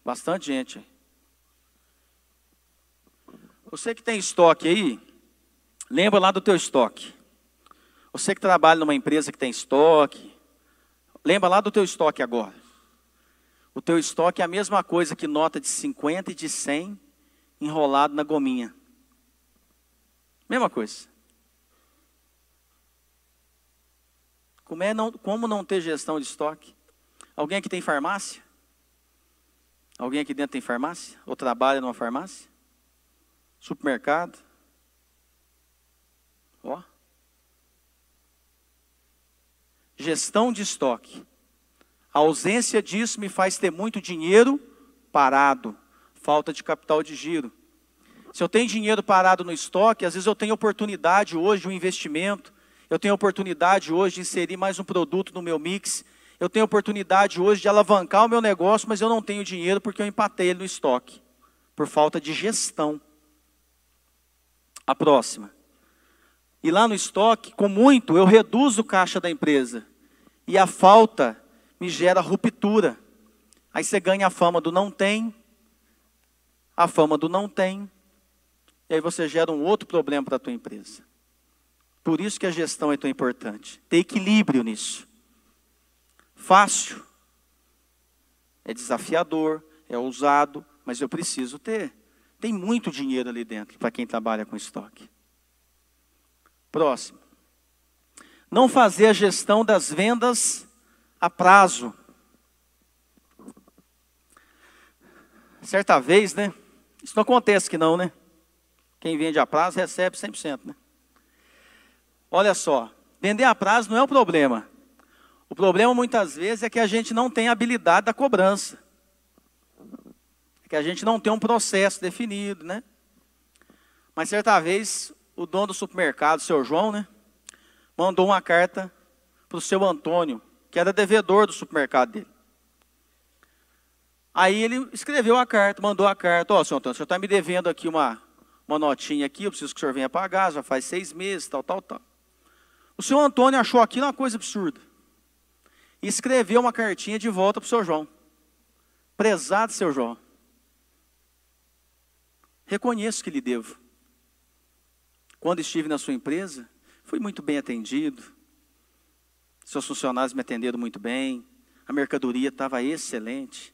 Bastante gente. Você que tem estoque aí, lembra lá do teu estoque. Você que trabalha numa empresa que tem estoque, lembra lá do teu estoque agora. O teu estoque é a mesma coisa que nota de 50 e de 100 enrolado na gominha. Mesma coisa. Como, é não, como não ter gestão de estoque? Alguém aqui tem farmácia? Alguém aqui dentro tem farmácia? Ou trabalha numa farmácia? Supermercado? Ó. Gestão de estoque. A ausência disso me faz ter muito dinheiro parado falta de capital de giro. Se eu tenho dinheiro parado no estoque, às vezes eu tenho oportunidade hoje de um investimento, eu tenho oportunidade hoje de inserir mais um produto no meu mix, eu tenho oportunidade hoje de alavancar o meu negócio, mas eu não tenho dinheiro porque eu empatei ele no estoque, por falta de gestão. A próxima. E lá no estoque, com muito, eu reduzo o caixa da empresa. E a falta me gera ruptura. Aí você ganha a fama do não tem, a fama do não tem, e aí você gera um outro problema para a tua empresa. Por isso que a gestão é tão importante. Ter equilíbrio nisso. Fácil. É desafiador, é ousado, mas eu preciso ter. Tem muito dinheiro ali dentro para quem trabalha com estoque. Próximo. Não fazer a gestão das vendas a prazo. Certa vez, né? Isso não acontece que não, né? Quem vende a prazo recebe 100%, né? Olha só, vender a prazo não é o um problema. O problema muitas vezes é que a gente não tem habilidade da cobrança. É que a gente não tem um processo definido, né? Mas certa vez o dono do supermercado, o seu João, né, mandou uma carta para o seu Antônio, que era devedor do supermercado dele. Aí ele escreveu a carta, mandou a carta, ó, oh, senhor Antônio, o senhor está me devendo aqui uma, uma notinha aqui, eu preciso que o senhor venha pagar, já faz seis meses, tal, tal, tal. O senhor Antônio achou aquilo uma coisa absurda. E escreveu uma cartinha de volta para o senhor João. Prezado seu João. Reconheço que lhe devo. Quando estive na sua empresa, fui muito bem atendido. Seus funcionários me atenderam muito bem. A mercadoria estava excelente.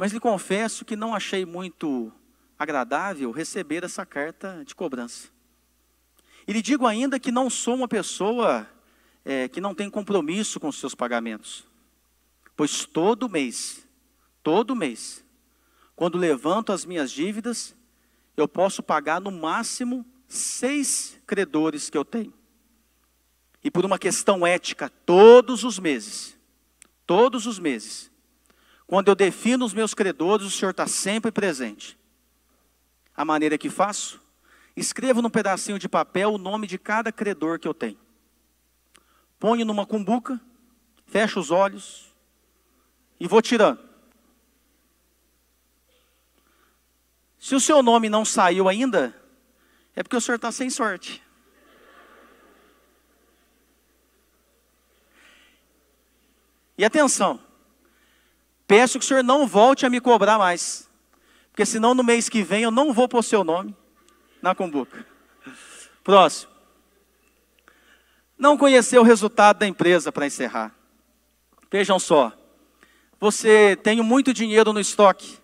Mas lhe confesso que não achei muito agradável receber essa carta de cobrança. E lhe digo ainda que não sou uma pessoa é, que não tem compromisso com os seus pagamentos. Pois todo mês, todo mês, quando levanto as minhas dívidas, eu posso pagar no máximo seis credores que eu tenho. E por uma questão ética, todos os meses, todos os meses, quando eu defino os meus credores, o Senhor está sempre presente. A maneira que faço? Escrevo num pedacinho de papel o nome de cada credor que eu tenho. Ponho numa cumbuca, fecho os olhos e vou tirando. Se o seu nome não saiu ainda, é porque o senhor está sem sorte. E atenção, Peço que o senhor não volte a me cobrar mais. Porque senão no mês que vem eu não vou pôr seu nome na cumbuca. Próximo. Não conhecer o resultado da empresa para encerrar. Vejam só. Você tem muito dinheiro no estoque.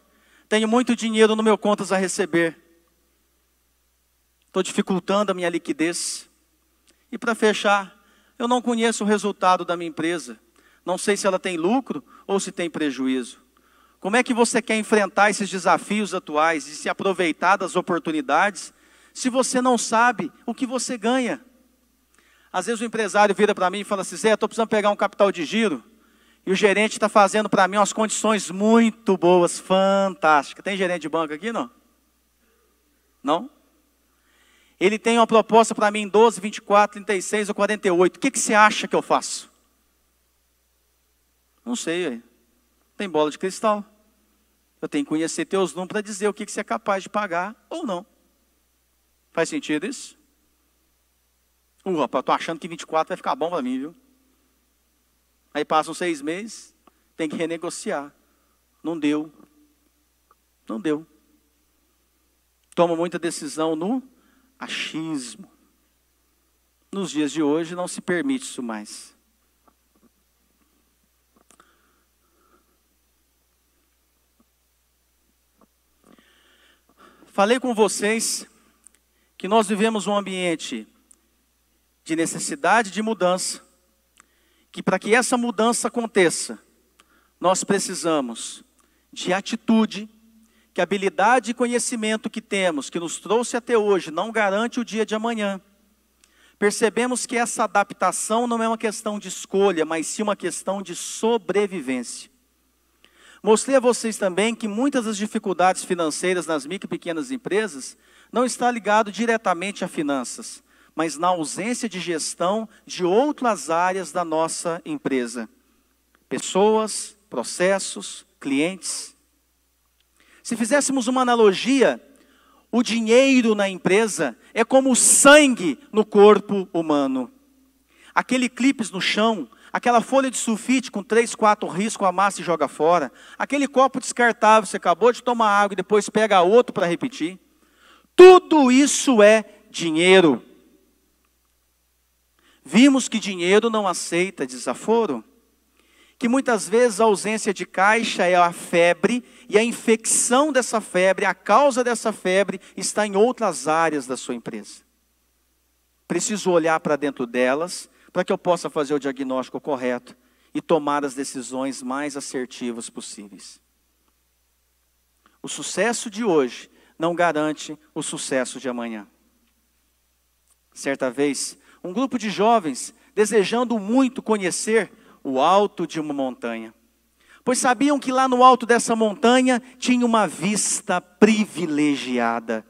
Tenho muito dinheiro no meu contas a receber. Estou dificultando a minha liquidez. E para fechar, eu não conheço o resultado da minha empresa. Não sei se ela tem lucro ou se tem prejuízo. Como é que você quer enfrentar esses desafios atuais e se aproveitar das oportunidades se você não sabe o que você ganha? Às vezes o empresário vira para mim e fala assim: Zé, estou precisando pegar um capital de giro. E o gerente está fazendo para mim umas condições muito boas, fantásticas. Tem gerente de banco aqui, não? Não? Ele tem uma proposta para mim em 12, 24, 36 ou 48. O que, que você acha que eu faço? Não sei, tem bola de cristal. Eu tenho que conhecer teus números para dizer o que, que você é capaz de pagar ou não. Faz sentido isso? Uh, rapaz, estou achando que 24 vai ficar bom para mim, viu? Aí passam seis meses, tem que renegociar. Não deu. Não deu. Toma muita decisão no achismo. Nos dias de hoje não se permite isso mais. Falei com vocês que nós vivemos um ambiente de necessidade de mudança, que para que essa mudança aconteça, nós precisamos de atitude, que habilidade e conhecimento que temos, que nos trouxe até hoje, não garante o dia de amanhã. Percebemos que essa adaptação não é uma questão de escolha, mas sim uma questão de sobrevivência. Mostrei a vocês também que muitas das dificuldades financeiras nas micro e pequenas empresas não está ligado diretamente a finanças, mas na ausência de gestão de outras áreas da nossa empresa. Pessoas, processos, clientes. Se fizéssemos uma analogia, o dinheiro na empresa é como o sangue no corpo humano. Aquele clipe no chão aquela folha de sulfite com três, quatro riscos, amassa e joga fora, aquele copo descartável, você acabou de tomar água e depois pega outro para repetir. Tudo isso é dinheiro. Vimos que dinheiro não aceita desaforo, que muitas vezes a ausência de caixa é a febre e a infecção dessa febre, a causa dessa febre está em outras áreas da sua empresa. Preciso olhar para dentro delas para que eu possa fazer o diagnóstico correto e tomar as decisões mais assertivas possíveis. O sucesso de hoje não garante o sucesso de amanhã. Certa vez, um grupo de jovens, desejando muito conhecer o alto de uma montanha, pois sabiam que lá no alto dessa montanha tinha uma vista privilegiada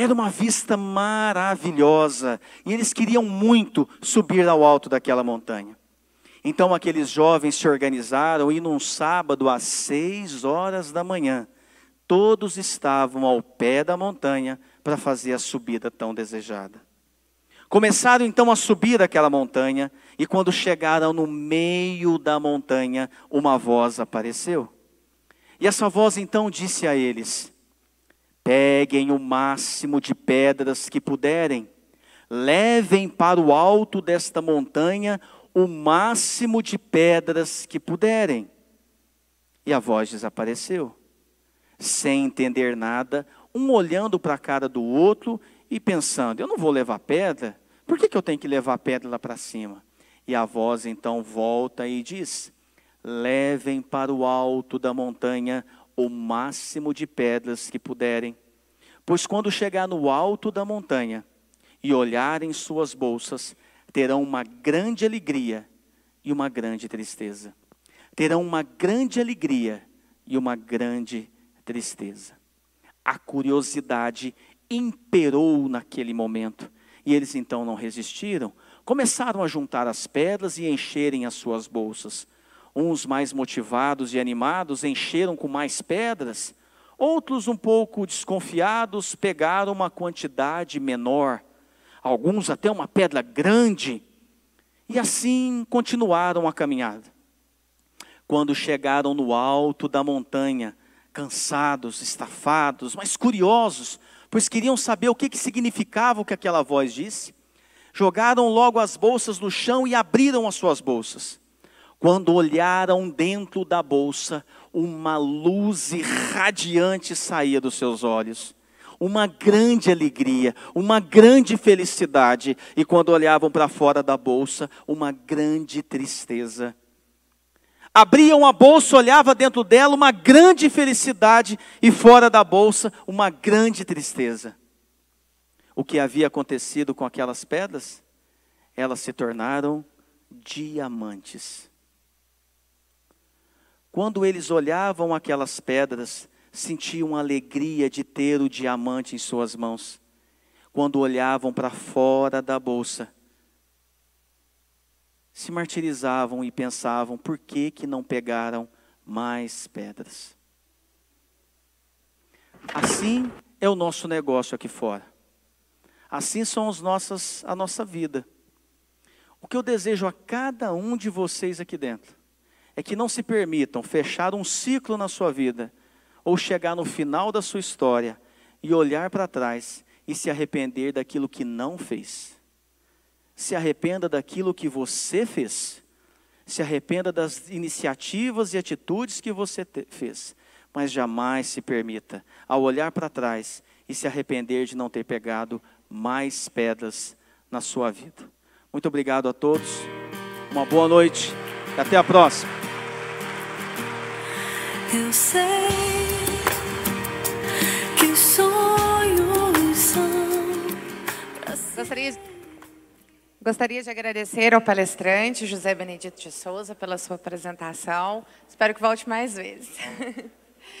era uma vista maravilhosa e eles queriam muito subir ao alto daquela montanha. Então aqueles jovens se organizaram e num sábado às seis horas da manhã, todos estavam ao pé da montanha para fazer a subida tão desejada. Começaram então a subir aquela montanha e quando chegaram no meio da montanha, uma voz apareceu. E essa voz então disse a eles: Peguem o máximo de pedras que puderem, levem para o alto desta montanha o máximo de pedras que puderem. E a voz desapareceu. Sem entender nada, um olhando para a cara do outro e pensando: eu não vou levar pedra, por que, que eu tenho que levar pedra lá para cima? E a voz então volta e diz: levem para o alto da montanha o máximo de pedras que puderem. Pois quando chegar no alto da montanha e olharem suas bolsas, terão uma grande alegria e uma grande tristeza. Terão uma grande alegria e uma grande tristeza. A curiosidade imperou naquele momento e eles então não resistiram. Começaram a juntar as pedras e encherem as suas bolsas. Uns mais motivados e animados encheram com mais pedras, outros um pouco desconfiados pegaram uma quantidade menor, alguns até uma pedra grande, e assim continuaram a caminhada. Quando chegaram no alto da montanha, cansados, estafados, mas curiosos, pois queriam saber o que, que significava o que aquela voz disse, jogaram logo as bolsas no chão e abriram as suas bolsas. Quando olharam dentro da bolsa, uma luz irradiante saía dos seus olhos. Uma grande alegria, uma grande felicidade. E quando olhavam para fora da bolsa, uma grande tristeza. Abriam a bolsa, olhava dentro dela uma grande felicidade e fora da bolsa uma grande tristeza. O que havia acontecido com aquelas pedras? Elas se tornaram diamantes. Quando eles olhavam aquelas pedras, sentiam a alegria de ter o diamante em suas mãos. Quando olhavam para fora da bolsa, se martirizavam e pensavam por que que não pegaram mais pedras. Assim é o nosso negócio aqui fora. Assim são as nossas a nossa vida. O que eu desejo a cada um de vocês aqui dentro é que não se permitam fechar um ciclo na sua vida ou chegar no final da sua história e olhar para trás e se arrepender daquilo que não fez. Se arrependa daquilo que você fez. Se arrependa das iniciativas e atitudes que você fez. Mas jamais se permita, ao olhar para trás e se arrepender de não ter pegado mais pedras na sua vida. Muito obrigado a todos. Uma boa noite e até a próxima. Eu sei que sonhos são. Gostaria de, gostaria de agradecer ao palestrante José Benedito de Souza pela sua apresentação. Espero que volte mais vezes. [LAUGHS]